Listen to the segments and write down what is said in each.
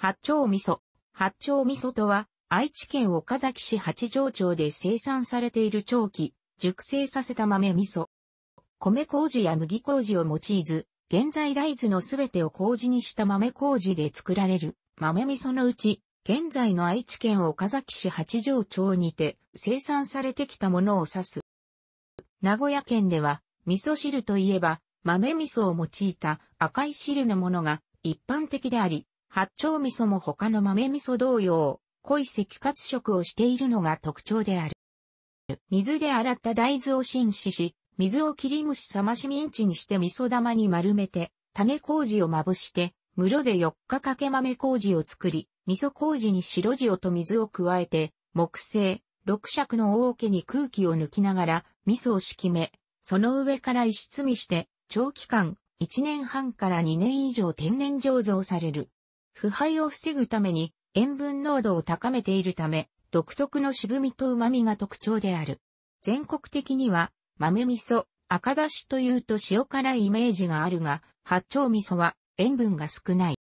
八丁味噌。八丁味噌とは、愛知県岡崎市八条町で生産されている長期、熟成させた豆味噌。米麹や麦麹を用いず、現在大豆のすべてを麹にした豆麹で作られる豆味噌のうち、現在の愛知県岡崎市八条町にて生産されてきたものを指す。名古屋県では、味噌汁といえば、豆味噌を用いた赤い汁のものが一般的であり、八丁味噌も他の豆味噌同様、濃い赤褐色をしているのが特徴である。水で洗った大豆を浸しし、水を切り蒸し冷ましミンチにして味噌玉に丸めて、種麹をまぶして、室で4日かけ豆麹を作り、味噌麹に白塩と水を加えて、木製、六尺の大桶に空気を抜きながら、味噌を敷き目、その上から石積みして、長期間、1年半から2年以上天然醸造される。腐敗を防ぐために塩分濃度を高めているため、独特の渋みと旨味が特徴である。全国的には、豆味噌、赤だしというと塩辛いイメージがあるが、八丁味噌は塩分が少ない。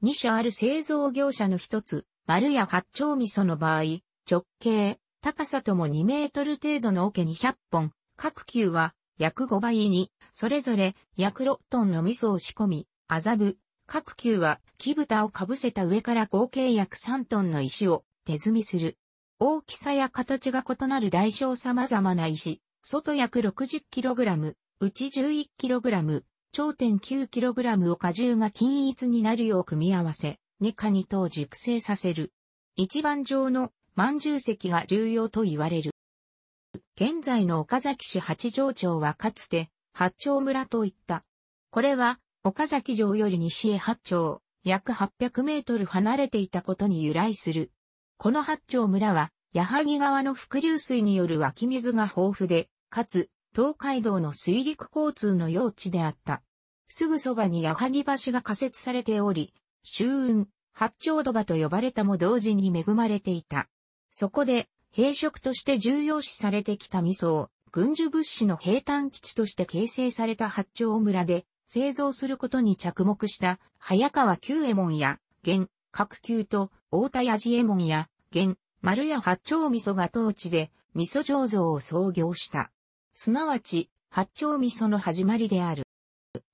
二社ある製造業者の一つ、丸や八丁味噌の場合、直径、高さとも2メートル程度の桶200本、各球は約5倍に、それぞれ約6トンの味噌を仕込み、麻布、各球は木蓋をかぶせた上から合計約3トンの石を手積みする。大きさや形が異なる大小様々な石、外約 60kg、内 11kg、頂点 9kg を荷重が均一になるよう組み合わせ、二カニと熟成させる。一番上の満重石が重要と言われる。現在の岡崎市八条町はかつて八丁村といった。これは岡崎城より西へ八丁、約800メートル離れていたことに由来する。この八丁村は、矢作川の伏流水による湧き水が豊富で、かつ、東海道の水陸交通の用地であった。すぐそばに矢作橋が仮設されており、周雲、八丁土場と呼ばれたも同時に恵まれていた。そこで、兵食として重要視されてきた味噌を、軍需物資の平坦基地として形成された八丁村で、製造することに着目した早川久右衛門や、現、角球と大田屋右衛門や、現、丸屋八丁味噌が当地で味噌醸造を創業した。すなわち、八丁味噌の始まりである。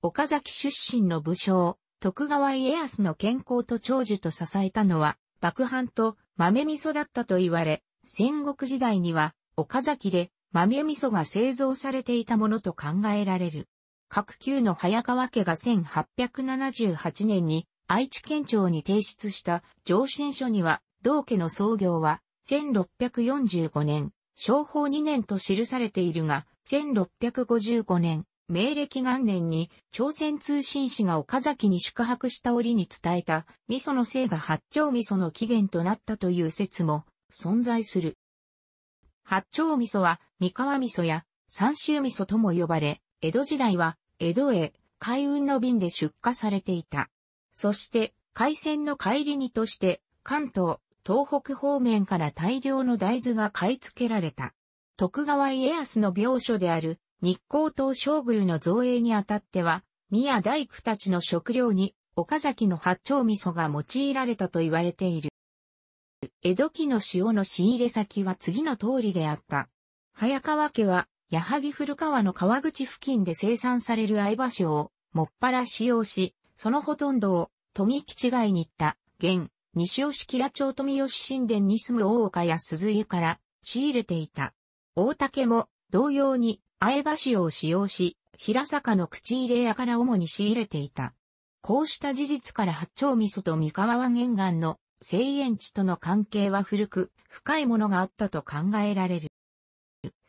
岡崎出身の武将、徳川家康の健康と長寿と支えたのは、爆藩と豆味噌だったと言われ、戦国時代には岡崎で豆味噌が製造されていたものと考えられる。各級の早川家が1878年に愛知県庁に提出した上申書には、同家の創業は1645年、商法2年と記されているが、1655年、明暦元年に朝鮮通信使が岡崎に宿泊した折に伝えた味噌の生が八丁味噌の起源となったという説も存在する。八丁味噌は三河味噌や三州味噌とも呼ばれ、江戸時代は江戸へ海運の便で出荷されていた。そして、海鮮の帰りにとして、関東、東北方面から大量の大豆が買い付けられた。徳川家康の病所である日光東将軍の造営にあたっては、宮大工たちの食料に岡崎の八丁味噌が用いられたと言われている。江戸期の塩の仕入れ先は次の通りであった。早川家は矢作古川の川口付近で生産される相場所を、もっぱら使用し、そのほとんどを、富吉街に行った、現、西尾吉良町富吉神殿に住む大岡や鈴井から仕入れていた。大竹も同様に相場塩を使用し、平坂の口入れ屋から主に仕入れていた。こうした事実から八丁味噌と三河湾沿岸の生園地との関係は古く、深いものがあったと考えられる。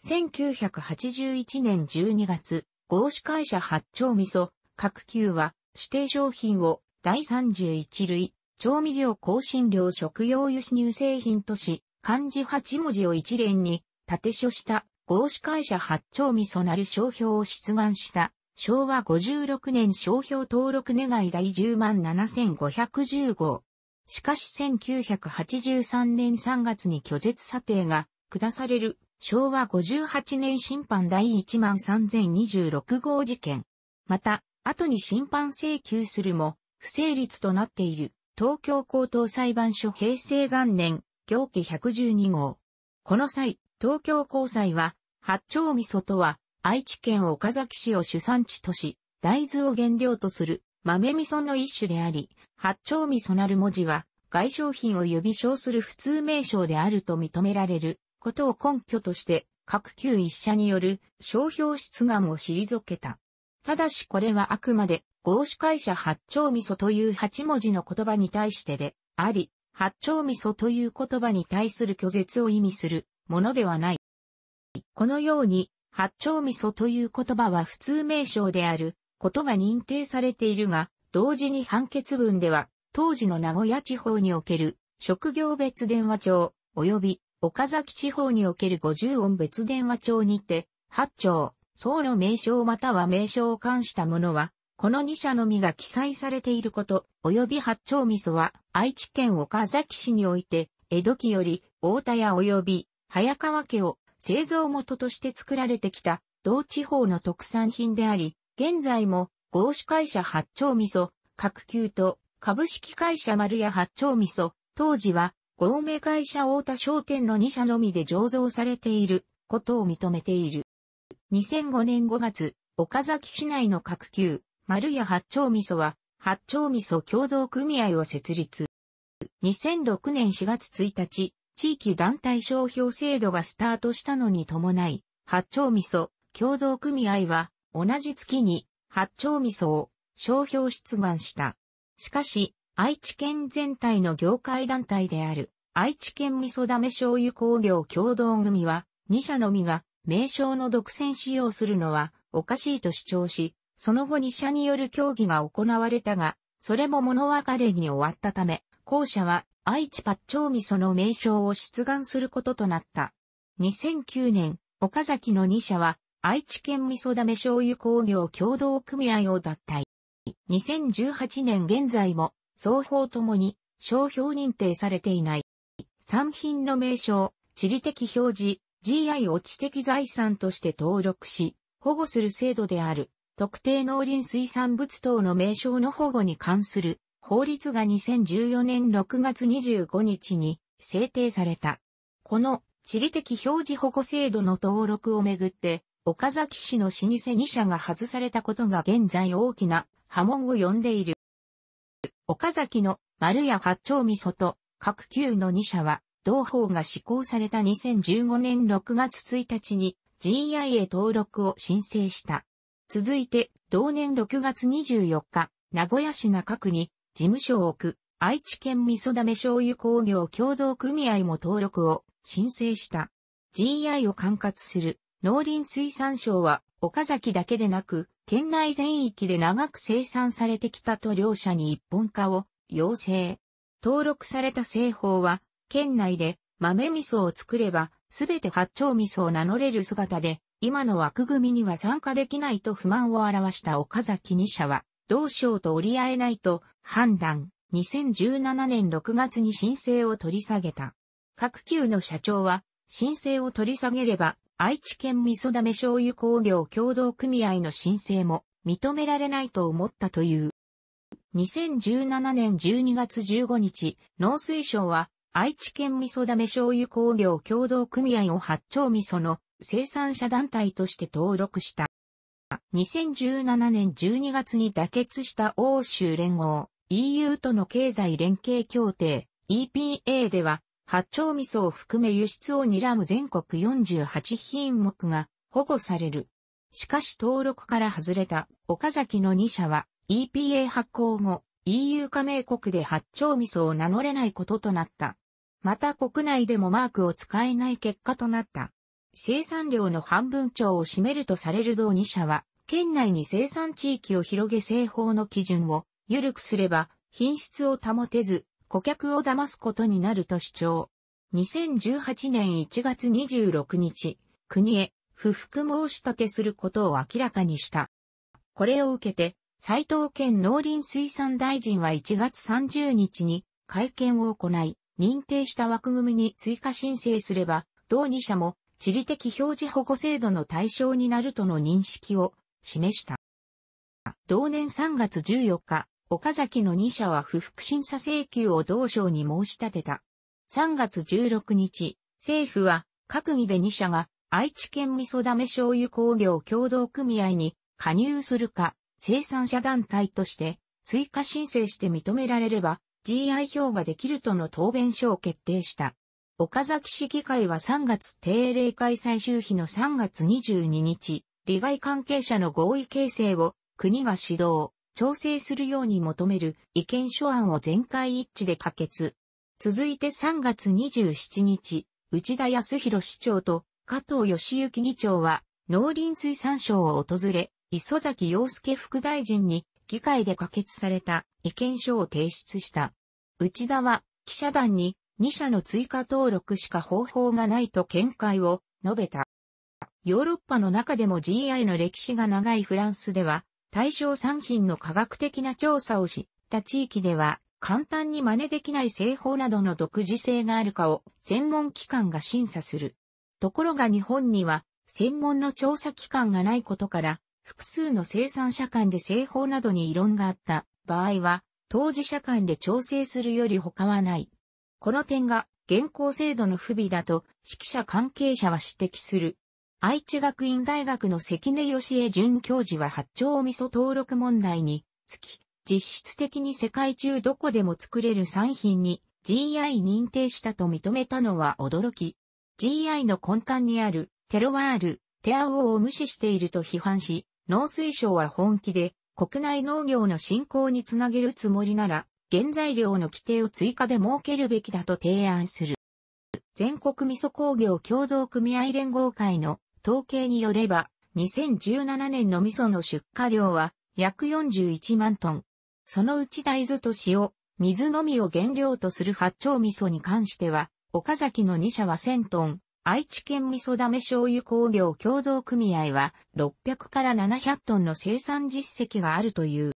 1981年12月、合資会社八丁味噌、各級は指定商品を第31類、調味料香辛料食用油脂乳製品とし、漢字8文字を一連に縦書した合資会社八丁味噌なる商標を出願した昭和56年商標登録願い第10万7510号。しかし1983年3月に拒絶査定が下される昭和58年審判第13026号事件。また、後に審判請求するも、不成立となっている、東京高等裁判所平成元年、行家112号。この際、東京高裁は、八丁味噌とは、愛知県岡崎市を主産地とし、大豆を原料とする豆味噌の一種であり、八丁味噌なる文字は、外商品を指称する普通名称であると認められることを根拠として、各級一社による商標出願を退けた。ただしこれはあくまで、合資会社八丁味噌という八文字の言葉に対してで、あり、八丁味噌という言葉に対する拒絶を意味するものではない。このように、八丁味噌という言葉は普通名称であることが認定されているが、同時に判決文では、当時の名古屋地方における職業別電話帳及び岡崎地方における五十音別電話帳にて、八丁、宋の名称または名称を冠したものは、この2社のみが記載されていること、及び八丁味噌は、愛知県岡崎市において、江戸期より、大田屋及び、早川家を、製造元として作られてきた、同地方の特産品であり、現在も、合資会社八丁味噌、各級と、株式会社丸屋八丁味噌、当時は、合名会社大田商店の2社のみで醸造されていることを認めている。2005年5月、岡崎市内の各級、丸屋八丁味噌は、八丁味噌共同組合を設立。2006年4月1日、地域団体商標制度がスタートしたのに伴い、八丁味噌共同組合は、同じ月に八丁味噌を商標出願した。しかし、愛知県全体の業界団体である、愛知県味噌だめ醤油工業協同組は、2社のみが、名称の独占使用するのは、おかしいと主張し、その後2社による協議が行われたが、それも物別れに終わったため、後者は愛知八丁味噌の名称を出願することとなった。2009年、岡崎の2社は愛知県味噌だめ醤油工業協同組合を脱退。2018年現在も双方ともに商標認定されていない。産品の名称、地理的表示、GI を知的財産として登録し、保護する制度である、特定農林水産物等の名称の保護に関する法律が2014年6月25日に制定された。この地理的表示保護制度の登録をめぐって、岡崎市の老舗2社が外されたことが現在大きな波紋を呼んでいる。岡崎の丸屋八丁味噌と各級の2社は、同法が施行された2015年6月1日に GIA 登録を申請した。続いて、同年6月24日、名古屋市中区に事務所を置く愛知県味噌だめ醤油工業協同組合も登録を申請した。GI を管轄する農林水産省は、岡崎だけでなく、県内全域で長く生産されてきたと両社に一本化を要請。登録された製法は、県内で豆味噌を作れば、すべて八丁味噌を名乗れる姿で、今の枠組みには参加できないと不満を表した岡崎2社は、同省と折り合えないと判断、2017年6月に申請を取り下げた。各級の社長は、申請を取り下げれば、愛知県味噌だめ醤油工業協同組合の申請も認められないと思ったという。2017年12月15日、農水省は愛知県味噌だめ醤油工業協同組合を八丁味噌の生産者団体として登録した。2017年12月に妥結した欧州連合 EU との経済連携協定 EPA では八丁味噌を含め輸出を睨む全国48品目が保護される。しかし登録から外れた岡崎の2社は EPA 発行後 EU 加盟国で八丁味噌を名乗れないこととなった。また国内でもマークを使えない結果となった。生産量の半分超を占めるとされる同2社は、県内に生産地域を広げ製法の基準を緩くすれば、品質を保てず、顧客を騙すことになると主張。2018年1月26日、国へ不服申し立てすることを明らかにした。これを受けて、斉藤県農林水産大臣は1月30日に会見を行い、認定した枠組みに追加申請すれば、同2社も地理的表示保護制度の対象になるとの認識を示した。同年3月14日、岡崎の2社は不服審査請求を同省に申し立てた。3月16日、政府は、閣議で2社が、愛知県味噌だめ醤油工業協同組合に加入するか、生産者団体として、追加申請して認められれば、GI 票ができるとの答弁書を決定した。岡崎市議会は3月定例会最終日の3月22日、利害関係者の合意形成を国が指導、調整するように求める意見書案を全会一致で可決。続いて3月27日、内田康弘市長と加藤義行議長は農林水産省を訪れ、磯崎洋介副大臣に議会で可決された意見書を提出した。内田は記者団に2社の追加登録しか方法がないと見解を述べた。ヨーロッパの中でも GI の歴史が長いフランスでは、対象産品の科学的な調査を知った地域では、簡単に真似できない製法などの独自性があるかを専門機関が審査する。ところが日本には専門の調査機関がないことから、複数の生産者間で製法などに異論があった場合は、当事者間で調整するより他はない。この点が現行制度の不備だと、指揮者関係者は指摘する。愛知学院大学の関根義恵准教授は八丁味噌登録問題につき、実質的に世界中どこでも作れる産品に GI 認定したと認めたのは驚き。GI の根幹にあるテロワール、テアオを無視していると批判し、農水省は本気で国内農業の振興につなげるつもりなら、原材料の規定を追加で設けるべきだと提案する。全国味噌工業協同組合連合会の統計によれば、2017年の味噌の出荷量は約41万トン。そのうち大豆と塩、水のみを原料とする八丁味噌に関しては、岡崎の2社は1000トン、愛知県味噌だめ醤油工業協同組合は600から700トンの生産実績があるという。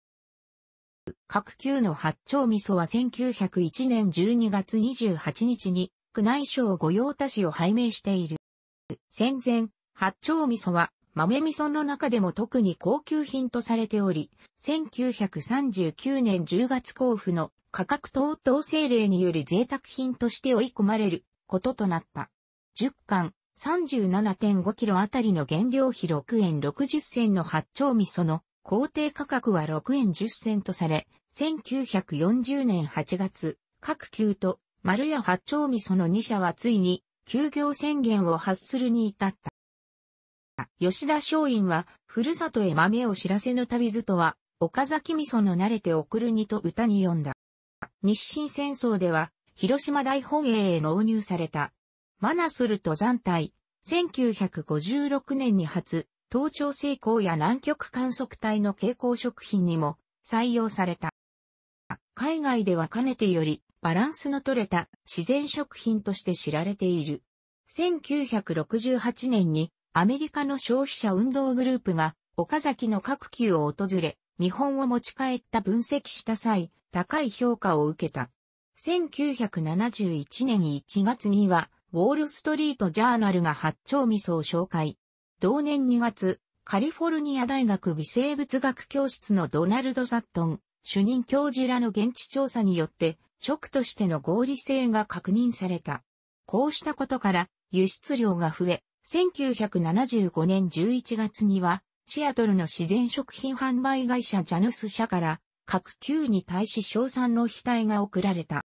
各級の八丁味噌は1901年12月28日に区内省御用達を拝命している。戦前、八丁味噌は豆味噌の中でも特に高級品とされており、1939年10月交付の価格等々政令により贅沢品として追い込まれることとなった。10巻37.5キロあたりの原料費6円60銭の八丁味噌の工程価格は6円10銭とされ、1940年8月、各級と丸屋八丁味噌の2社はついに休業宣言を発するに至った。吉田松陰は、ふるさとへ豆を知らせぬ旅図とは、岡崎味噌の慣れて送るにと歌に読んだ。日清戦争では、広島大本営へ納入された。マナスル登山隊、1956年に初、東朝成功や南極観測隊の蛍光食品にも採用された。海外ではかねてよりバランスの取れた自然食品として知られている。1968年にアメリカの消費者運動グループが岡崎の各級を訪れ、見本を持ち帰った分析した際、高い評価を受けた。1971年1月には、ウォールストリートジャーナルが八丁味噌を紹介。同年2月、カリフォルニア大学微生物学教室のドナルド・サットン、主任教授らの現地調査によって、食としての合理性が確認された。こうしたことから、輸出量が増え、1975年11月には、シアトルの自然食品販売会社ジャヌス社から各級に対し賞賛の対が贈られた。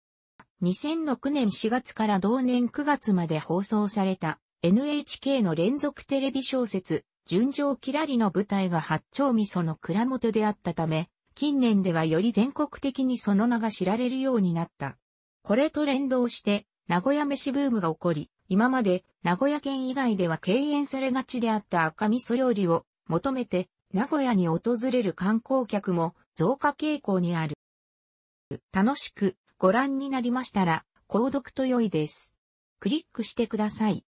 2006年4月から同年9月まで放送された NHK の連続テレビ小説、純情キラリの舞台が八丁味噌の蔵元であったため、近年ではより全国的にその名が知られるようになった。これと連動して、名古屋飯ブームが起こり、今まで名古屋県以外では敬遠されがちであった赤味噌料理を求めて名古屋に訪れる観光客も増加傾向にある。楽しくご覧になりましたら、購読と良いです。クリックしてください。